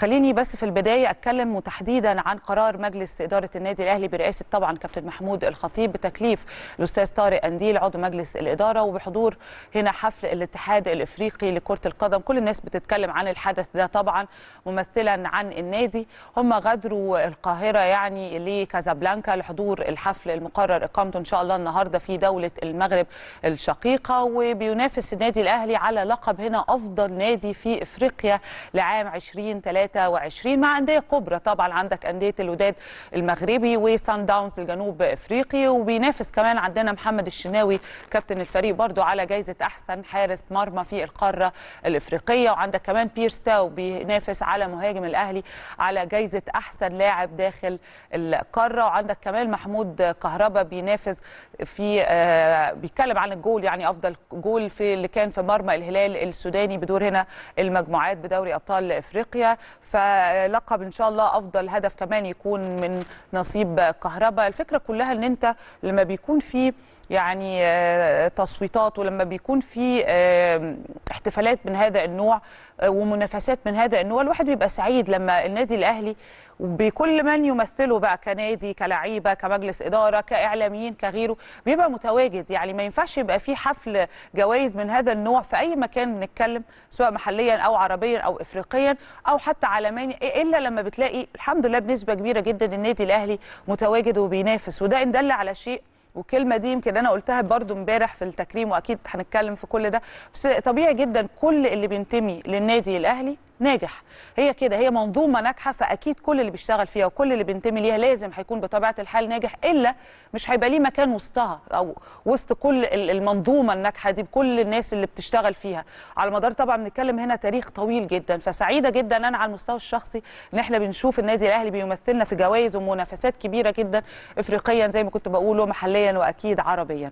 خليني بس في البدايه اتكلم وتحديدا عن قرار مجلس اداره النادي الاهلي برئاسه طبعا كابتن محمود الخطيب بتكليف الاستاذ طارق انديل عضو مجلس الاداره وبحضور هنا حفل الاتحاد الافريقي لكره القدم كل الناس بتتكلم عن الحدث ده طبعا ممثلا عن النادي هم غادروا القاهره يعني لكازابلانكا لحضور الحفل المقرر اقامته ان شاء الله النهارده في دوله المغرب الشقيقه وبينافس النادي الاهلي على لقب هنا افضل نادي في افريقيا لعام 2023 23 مع انديه كبرى طبعا عندك انديه الوداد المغربي وسان داونز الجنوب افريقي وبينافس كمان عندنا محمد الشناوي كابتن الفريق برضو على جائزه احسن حارس مرمى في القاره الافريقيه وعندك كمان بيرس تاو بينافس على مهاجم الاهلي على جائزه احسن لاعب داخل القاره وعندك كمان محمود كهربا بينافس في آه، بيتكلم عن الجول يعني افضل جول في اللي كان في مرمى الهلال السوداني بدور هنا المجموعات بدوري ابطال افريقيا فلقب ان شاء الله افضل هدف كمان يكون من نصيب كهربا الفكره كلها ان انت لما بيكون في يعني آه، تصويتات ولما بيكون في احتفالات من هذا النوع آه، ومنافسات من هذا النوع الواحد بيبقى سعيد لما النادي الاهلي وبكل من يمثله بقى كنادي كلعيبه كمجلس اداره كاعلاميين كغيره بيبقى متواجد يعني ما ينفعش يبقى في حفل جوائز من هذا النوع في اي مكان بنتكلم سواء محليا او عربيا او افريقيا او حتى عالميا الا لما بتلاقي الحمد لله بنسبه كبيره جدا النادي الاهلي متواجد وبينافس وده ان دل على شيء وكلمه دي يمكن انا قلتها برضو امبارح في التكريم واكيد هنتكلم في كل ده بس طبيعي جدا كل اللي بينتمي للنادي الاهلي ناجح هي كده هي منظومه ناجحه فاكيد كل اللي بيشتغل فيها وكل اللي بينتمي ليها لازم هيكون بطبيعه الحال ناجح الا مش هيبقى ليه مكان وسطها او وسط كل المنظومه الناجحه دي بكل الناس اللي بتشتغل فيها على مدار طبعا بنتكلم هنا تاريخ طويل جدا فسعيده جدا انا على المستوى الشخصي ان احنا بنشوف النادي الاهلي بيمثلنا في جوائز ومنافسات كبيره جدا افريقيا زي ما كنت بقوله محليا واكيد عربيا